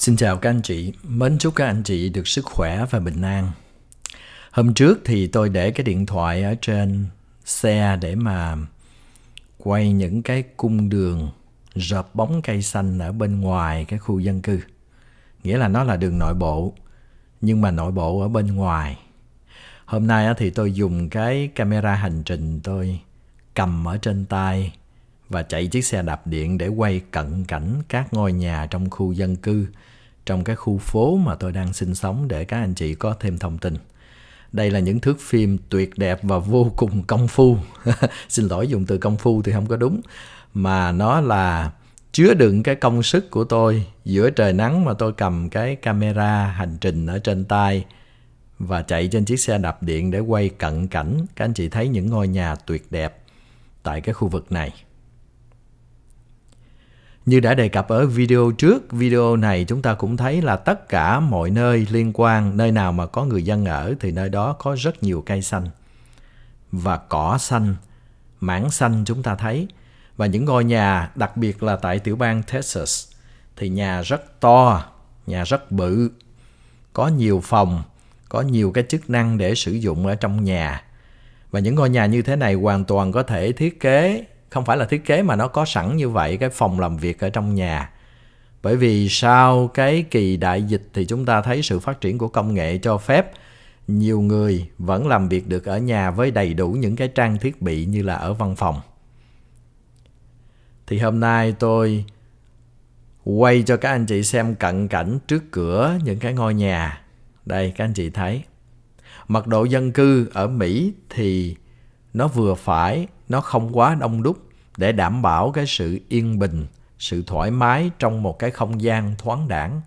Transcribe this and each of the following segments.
Xin chào các anh chị, mến chúc các anh chị được sức khỏe và bình an. Hôm trước thì tôi để cái điện thoại ở trên xe để mà quay những cái cung đường rợp bóng cây xanh ở bên ngoài cái khu dân cư. Nghĩa là nó là đường nội bộ, nhưng mà nội bộ ở bên ngoài. Hôm nay thì tôi dùng cái camera hành trình tôi cầm ở trên tay và chạy chiếc xe đạp điện để quay cận cảnh các ngôi nhà trong khu dân cư, trong cái khu phố mà tôi đang sinh sống để các anh chị có thêm thông tin. Đây là những thước phim tuyệt đẹp và vô cùng công phu. Xin lỗi dùng từ công phu thì không có đúng, mà nó là chứa đựng cái công sức của tôi giữa trời nắng mà tôi cầm cái camera hành trình ở trên tay và chạy trên chiếc xe đạp điện để quay cận cảnh các anh chị thấy những ngôi nhà tuyệt đẹp tại cái khu vực này như đã đề cập ở video trước, video này chúng ta cũng thấy là tất cả mọi nơi liên quan, nơi nào mà có người dân ở thì nơi đó có rất nhiều cây xanh. Và cỏ xanh, mảng xanh chúng ta thấy. Và những ngôi nhà, đặc biệt là tại tiểu bang Texas, thì nhà rất to, nhà rất bự, có nhiều phòng, có nhiều cái chức năng để sử dụng ở trong nhà. Và những ngôi nhà như thế này hoàn toàn có thể thiết kế không phải là thiết kế mà nó có sẵn như vậy cái phòng làm việc ở trong nhà bởi vì sau cái kỳ đại dịch thì chúng ta thấy sự phát triển của công nghệ cho phép nhiều người vẫn làm việc được ở nhà với đầy đủ những cái trang thiết bị như là ở văn phòng thì hôm nay tôi quay cho các anh chị xem cận cảnh trước cửa những cái ngôi nhà đây các anh chị thấy mật độ dân cư ở mỹ thì nó vừa phải nó không quá đông đúc để đảm bảo cái sự yên bình, sự thoải mái trong một cái không gian thoáng đãng.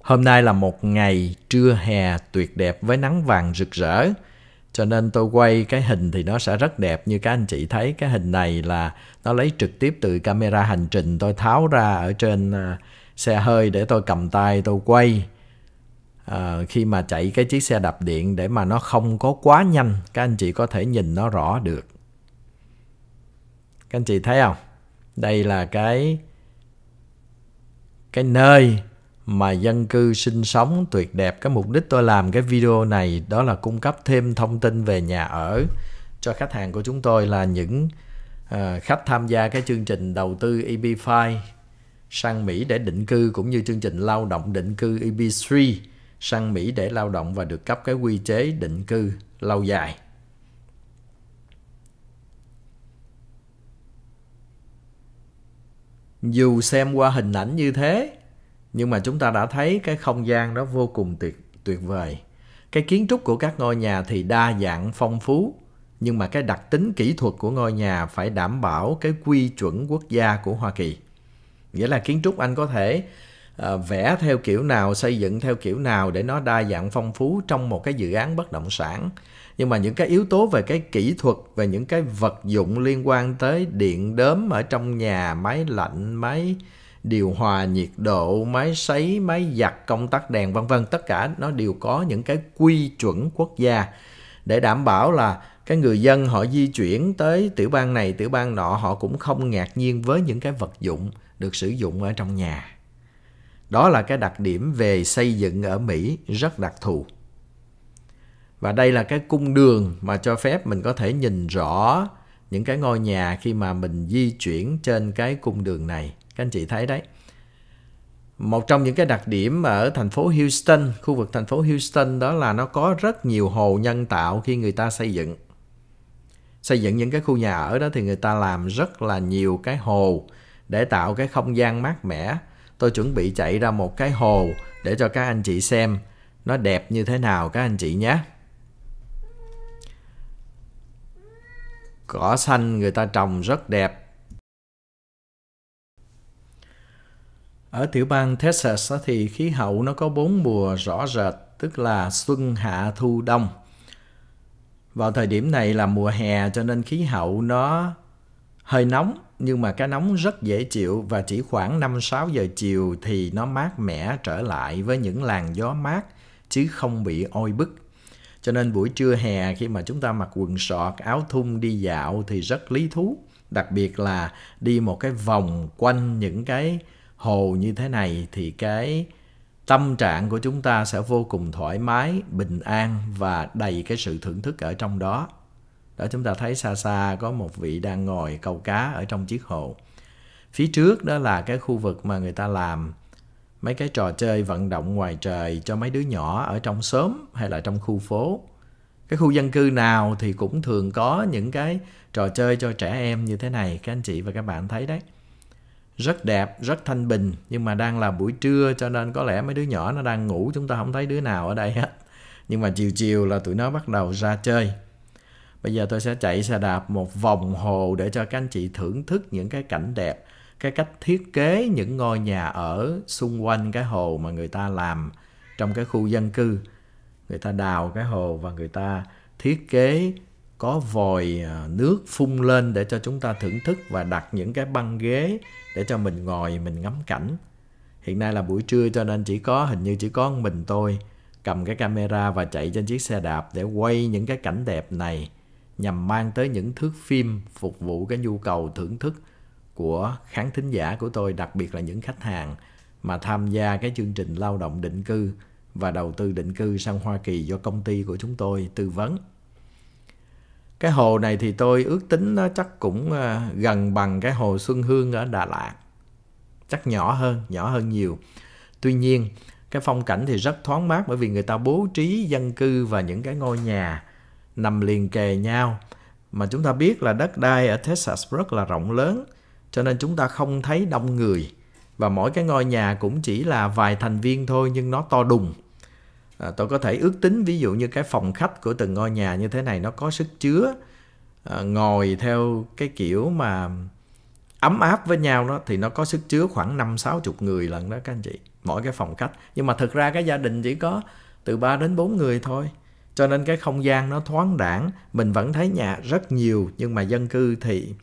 Hôm nay là một ngày trưa hè tuyệt đẹp với nắng vàng rực rỡ. Cho nên tôi quay cái hình thì nó sẽ rất đẹp như các anh chị thấy. Cái hình này là nó lấy trực tiếp từ camera hành trình tôi tháo ra ở trên à, xe hơi để tôi cầm tay tôi quay. À, khi mà chạy cái chiếc xe đạp điện để mà nó không có quá nhanh, các anh chị có thể nhìn nó rõ được các anh chị thấy không đây là cái cái nơi mà dân cư sinh sống tuyệt đẹp cái mục đích tôi làm cái video này đó là cung cấp thêm thông tin về nhà ở cho khách hàng của chúng tôi là những uh, khách tham gia cái chương trình đầu tư EB5 sang Mỹ để định cư cũng như chương trình lao động định cư EB3 sang Mỹ để lao động và được cấp cái quy chế định cư lâu dài. dù xem qua hình ảnh như thế nhưng mà chúng ta đã thấy cái không gian đó vô cùng tuyệt tuyệt vời cái kiến trúc của các ngôi nhà thì đa dạng phong phú nhưng mà cái đặc tính kỹ thuật của ngôi nhà phải đảm bảo cái quy chuẩn quốc gia của hoa kỳ nghĩa là kiến trúc anh có thể Ờ, vẽ theo kiểu nào xây dựng theo kiểu nào để nó đa dạng phong phú trong một cái dự án bất động sản nhưng mà những cái yếu tố về cái kỹ thuật về những cái vật dụng liên quan tới điện đớm ở trong nhà máy lạnh máy điều hòa nhiệt độ máy sấy máy giặt công tắc đèn vân vân tất cả nó đều có những cái quy chuẩn quốc gia để đảm bảo là cái người dân họ di chuyển tới tiểu bang này tiểu bang nọ họ cũng không ngạc nhiên với những cái vật dụng được sử dụng ở trong nhà đó là cái đặc điểm về xây dựng ở Mỹ rất đặc thù. Và đây là cái cung đường mà cho phép mình có thể nhìn rõ những cái ngôi nhà khi mà mình di chuyển trên cái cung đường này. Các anh chị thấy đấy. Một trong những cái đặc điểm ở thành phố Houston, khu vực thành phố Houston đó là nó có rất nhiều hồ nhân tạo khi người ta xây dựng. Xây dựng những cái khu nhà ở đó thì người ta làm rất là nhiều cái hồ để tạo cái không gian mát mẻ tôi chuẩn bị chạy ra một cái hồ để cho các anh chị xem nó đẹp như thế nào các anh chị nhé. Cỏ xanh người ta trồng rất đẹp. Ở tiểu bang Texas thì khí hậu nó có bốn mùa rõ rệt, tức là xuân, hạ, thu, đông. Vào thời điểm này là mùa hè cho nên khí hậu nó hơi nóng nhưng mà cái nóng rất dễ chịu và chỉ khoảng 5-6 giờ chiều thì nó mát mẻ trở lại với những làn gió mát chứ không bị oi bức. Cho nên buổi trưa hè khi mà chúng ta mặc quần sọt, áo thun đi dạo thì rất lý thú. Đặc biệt là đi một cái vòng quanh những cái hồ như thế này thì cái tâm trạng của chúng ta sẽ vô cùng thoải mái, bình an và đầy cái sự thưởng thức ở trong đó đó chúng ta thấy xa xa có một vị đang ngồi câu cá ở trong chiếc hồ phía trước đó là cái khu vực mà người ta làm mấy cái trò chơi vận động ngoài trời cho mấy đứa nhỏ ở trong xóm hay là trong khu phố cái khu dân cư nào thì cũng thường có những cái trò chơi cho trẻ em như thế này các anh chị và các bạn thấy đấy rất đẹp rất thanh bình nhưng mà đang là buổi trưa cho nên có lẽ mấy đứa nhỏ nó đang ngủ chúng ta không thấy đứa nào ở đây hết nhưng mà chiều chiều là tụi nó bắt đầu ra chơi Bây giờ tôi sẽ chạy xe đạp một vòng hồ để cho các anh chị thưởng thức những cái cảnh đẹp, cái cách thiết kế những ngôi nhà ở xung quanh cái hồ mà người ta làm trong cái khu dân cư. Người ta đào cái hồ và người ta thiết kế có vòi à, nước phun lên để cho chúng ta thưởng thức và đặt những cái băng ghế để cho mình ngồi mình ngắm cảnh. Hiện nay là buổi trưa cho nên chỉ có hình như chỉ có mình tôi cầm cái camera và chạy trên chiếc xe đạp để quay những cái cảnh đẹp này nhằm mang tới những thước phim phục vụ cái nhu cầu thưởng thức của khán thính giả của tôi, đặc biệt là những khách hàng mà tham gia cái chương trình lao động định cư và đầu tư định cư sang Hoa Kỳ do công ty của chúng tôi tư vấn. Cái hồ này thì tôi ước tính nó chắc cũng ờ, gần bằng cái hồ Xuân Hương ở Đà Lạt. Chắc nhỏ hơn, nhỏ hơn nhiều. Tuy nhiên, cái phong cảnh thì rất thoáng mát bởi vì người ta bố trí dân cư và những cái ngôi nhà nằm liền kề nhau mà chúng ta biết là đất đai ở Texas rất là rộng lớn cho nên chúng ta không thấy đông người và mỗi cái ngôi nhà cũng chỉ là vài thành viên thôi nhưng nó to đùng à, tôi có thể ước tính ví dụ như cái phòng khách của từng ngôi nhà như thế này nó có sức chứa à, ngồi theo cái kiểu mà ấm áp với nhau đó thì nó có sức chứa khoảng năm sáu chục người lần đó các anh chị mỗi cái phòng khách nhưng mà thực ra cái gia đình chỉ có từ 3 đến 4 người thôi cho nên cái không gian nó thoáng đãng mình vẫn thấy nhà rất nhiều nhưng mà dân cư thì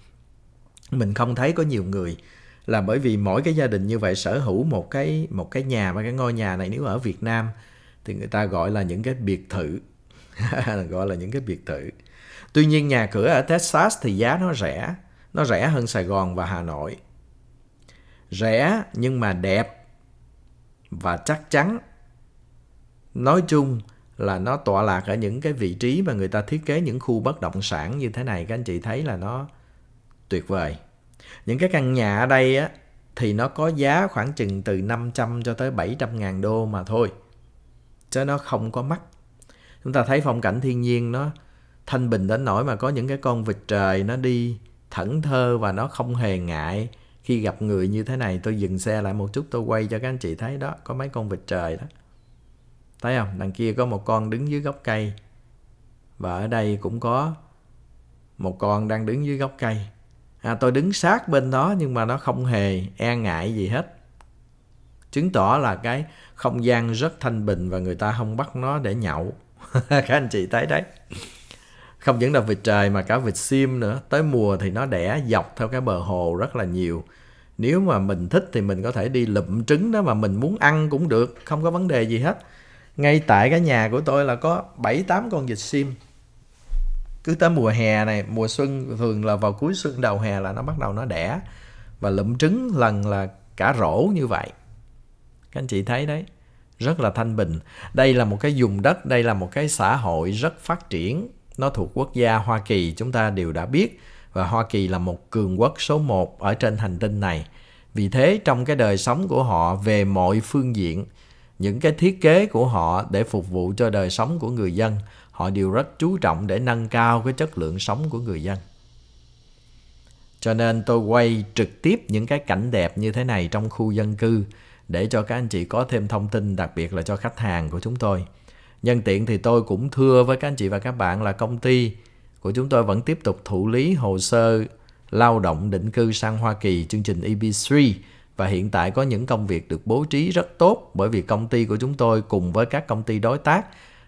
mình không thấy có nhiều người là bởi vì mỗi cái gia đình như vậy sở hữu một cái một cái nhà và cái ngôi nhà này nếu ở Việt Nam thì người ta gọi là những cái biệt thự gọi là những cái biệt thự tuy nhiên nhà cửa ở Texas thì giá nó rẻ nó rẻ hơn Sài Gòn và Hà Nội rẻ nhưng mà đẹp và chắc chắn nói chung là nó tọa lạc ở những cái vị trí mà người ta thiết kế những khu bất động sản như thế này các anh chị thấy là nó tuyệt vời. Những cái căn nhà ở đây á thì nó có giá khoảng chừng từ 500 cho tới 700 ngàn đô mà thôi. Chứ nó không có mắc. Chúng ta thấy phong cảnh thiên nhiên nó thanh bình đến nỗi mà có những cái con vịt trời nó đi thẫn thơ và nó không hề ngại khi gặp người như thế này tôi dừng xe lại một chút tôi quay cho các anh chị thấy đó có mấy con vịt trời đó thấy không đằng kia có một con đứng dưới gốc cây và ở đây cũng có một con đang đứng dưới gốc cây à, tôi đứng sát bên đó nhưng mà nó không hề e ngại gì hết chứng tỏ là cái không gian rất thanh bình và người ta không bắt nó để nhậu các anh chị thấy đấy không những là vịt trời mà cả vịt sim nữa tới mùa thì nó đẻ dọc theo cái bờ hồ rất là nhiều nếu mà mình thích thì mình có thể đi lụm trứng đó mà mình muốn ăn cũng được không có vấn đề gì hết ngay tại cái nhà của tôi là có 7 8 con vịt sim. Cứ tới mùa hè này, mùa xuân thường là vào cuối xuân đầu hè là nó bắt đầu nó đẻ và lụm trứng lần là cả rổ như vậy. Các anh chị thấy đấy, rất là thanh bình. Đây là một cái vùng đất, đây là một cái xã hội rất phát triển, nó thuộc quốc gia Hoa Kỳ chúng ta đều đã biết và Hoa Kỳ là một cường quốc số 1 ở trên hành tinh này. Vì thế trong cái đời sống của họ về mọi phương diện những cái thiết kế của họ để phục vụ cho đời sống của người dân họ đều rất chú trọng để nâng cao cái chất lượng sống của người dân cho nên tôi quay trực tiếp những cái cảnh đẹp như thế này trong khu dân cư để cho các anh chị có thêm thông tin đặc biệt là cho khách hàng của chúng tôi nhân tiện thì tôi cũng thưa với các anh chị và các bạn là công ty của chúng tôi vẫn tiếp tục thụ lý hồ sơ lao động định cư sang Hoa Kỳ chương trình EB3 và hiện tại có những công việc được bố trí rất tốt bởi vì công ty của chúng tôi cùng với các công ty đối tác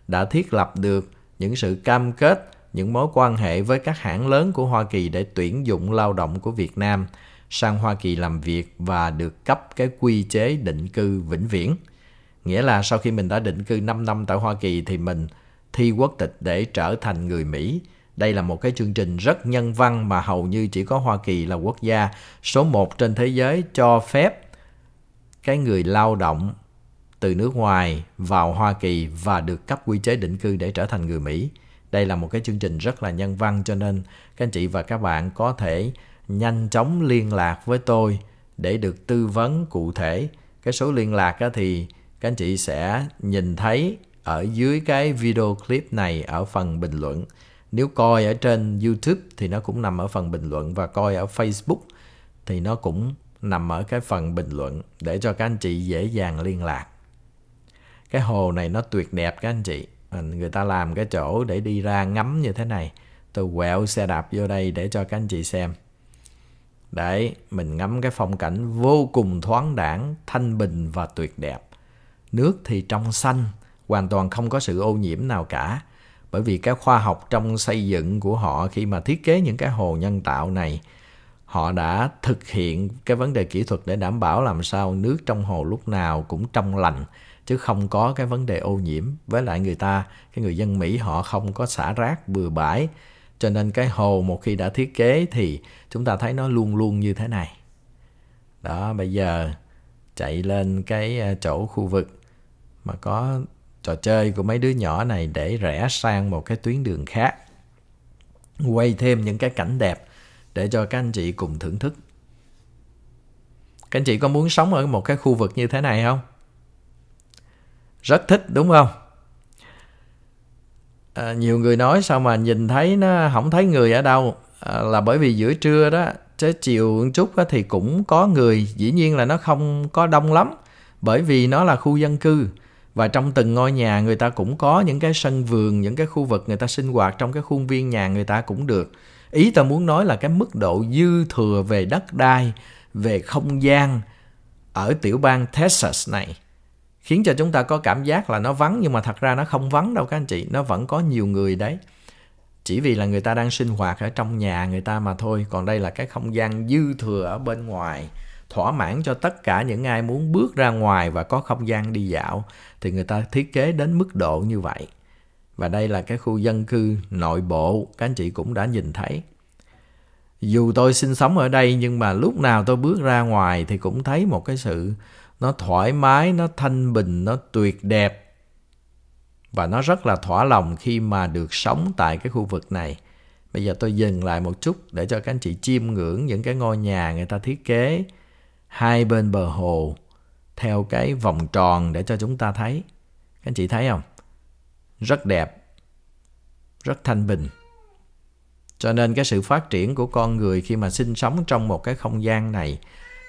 đã thiết lập được những sự cam kết, những mối quan hệ với các hãng lớn của Hoa Kỳ để tuyển dụng lao động của Việt Nam sang Hoa Kỳ làm việc và được cấp cái quy chế định cư vĩnh viễn. Nghĩa là sau khi mình đã định cư 5 năm tại Hoa Kỳ thì mình thi quốc tịch để trở thành người Mỹ đây là một cái chương trình rất nhân văn mà hầu như chỉ có Hoa Kỳ là quốc gia số một trên thế giới cho phép cái người lao động từ nước ngoài vào Hoa Kỳ và được cấp quy chế định cư để trở thành người Mỹ. Đây là một cái chương trình rất là nhân văn cho nên các anh chị và các bạn có thể nhanh chóng liên lạc với tôi để được tư vấn cụ thể. Cái số liên lạc thì các anh chị sẽ nhìn thấy ở dưới cái video clip này ở phần bình luận nếu coi ở trên YouTube thì nó cũng nằm ở phần bình luận và coi ở Facebook thì nó cũng nằm ở cái phần bình luận để cho các anh chị dễ dàng liên lạc. Cái hồ này nó tuyệt đẹp các anh chị. À, người ta làm cái chỗ để đi ra ngắm như thế này. Tôi quẹo xe đạp vô đây để cho các anh chị xem. Đấy, mình ngắm cái phong cảnh vô cùng thoáng đãng, thanh bình và tuyệt đẹp. Nước thì trong xanh, hoàn toàn không có sự ô nhiễm nào cả bởi vì cái khoa học trong xây dựng của họ khi mà thiết kế những cái hồ nhân tạo này họ đã thực hiện cái vấn đề kỹ thuật để đảm bảo làm sao nước trong hồ lúc nào cũng trong lành chứ không có cái vấn đề ô nhiễm với lại người ta cái người dân mỹ họ không có xả rác bừa bãi cho nên cái hồ một khi đã thiết kế thì chúng ta thấy nó luôn luôn như thế này đó bây giờ chạy lên cái ờ, chỗ khu vực mà có trò chơi của mấy đứa nhỏ này để rẽ sang một cái tuyến đường khác quay thêm những cái cảnh đẹp để cho các anh chị cùng thưởng thức các anh chị có muốn sống ở một cái khu vực như thế này không rất thích đúng không à, nhiều người nói sao mà nhìn thấy nó không thấy người ở đâu à, là bởi vì giữa trưa đó tới chiều một chút đó, thì cũng có người dĩ nhiên là nó không có đông lắm bởi vì nó là khu dân cư và trong từng ngôi nhà người ta cũng có những cái sân vườn những cái khu vực người ta sinh hoạt trong cái khuôn viên nhà người ta cũng được ý ta muốn nói là cái mức độ dư thừa về đất đai về không gian ở tiểu bang texas này khiến cho chúng ta có cảm giác là nó vắng nhưng mà thật ra nó không vắng đâu các anh chị nó vẫn có nhiều người đấy chỉ vì là người ta đang sinh hoạt ở trong nhà người ta mà thôi còn đây là cái không gian dư thừa ở bên ngoài thỏa mãn cho tất cả những ai muốn bước ra ngoài và có không gian đi dạo thì người ta thiết kế đến mức độ như vậy và đây là cái khu dân cư nội bộ các anh chị cũng đã nhìn thấy dù tôi sinh sống ở đây nhưng mà lúc nào tôi bước ra ngoài thì cũng thấy một cái sự nó thoải mái nó thanh bình nó tuyệt đẹp và nó rất là thỏa lòng khi mà được sống tại cái khu vực này bây giờ tôi dừng lại một chút để cho các anh chị chiêm ngưỡng những cái ngôi nhà người ta thiết kế hai bên bờ hồ theo cái vòng tròn để cho chúng ta thấy. Các anh chị thấy không? Rất đẹp, rất thanh bình. Cho nên cái sự phát triển của con người khi mà sinh sống trong một cái không gian này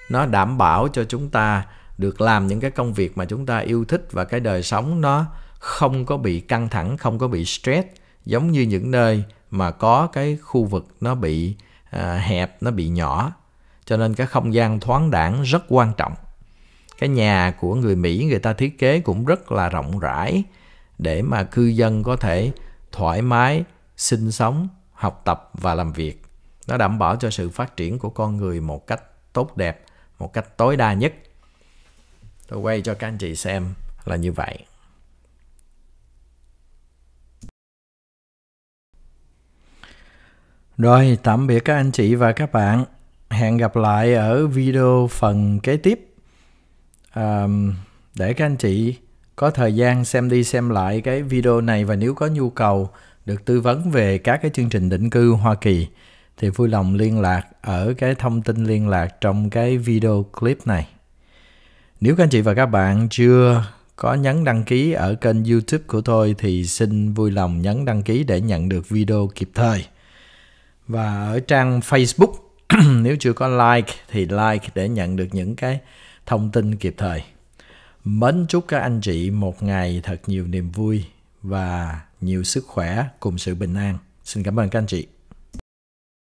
nó đảm bảo cho chúng ta được làm những cái công việc mà chúng ta yêu thích và cái đời sống nó không có bị căng thẳng, không có bị stress giống như những nơi mà có cái khu vực nó bị à, hẹp, nó bị nhỏ cho nên cái không gian thoáng đẳng rất quan trọng cái nhà của người mỹ người ta thiết kế cũng rất là rộng rãi để mà cư dân có thể thoải mái sinh sống học tập và làm việc nó đảm bảo cho sự phát triển của con người một cách tốt đẹp một cách tối đa nhất tôi quay cho các anh chị xem là như vậy rồi tạm biệt các anh chị và các bạn hẹn gặp lại ở video phần kế tiếp um, để các anh chị có thời gian xem đi xem lại cái video này và nếu có nhu cầu được tư vấn về các cái chương trình định cư Hoa Kỳ thì vui lòng liên lạc ở cái thông tin liên lạc trong cái video clip này. Nếu các anh chị và các bạn chưa có nhấn đăng ký ở kênh YouTube của tôi thì xin vui lòng nhấn đăng ký để nhận được video kịp thời. Và ở trang Facebook nếu chưa có like thì like để nhận được những cái thông tin kịp thời mến chúc các anh chị một ngày thật nhiều niềm vui và nhiều sức khỏe cùng sự bình an xin cảm ơn các anh chị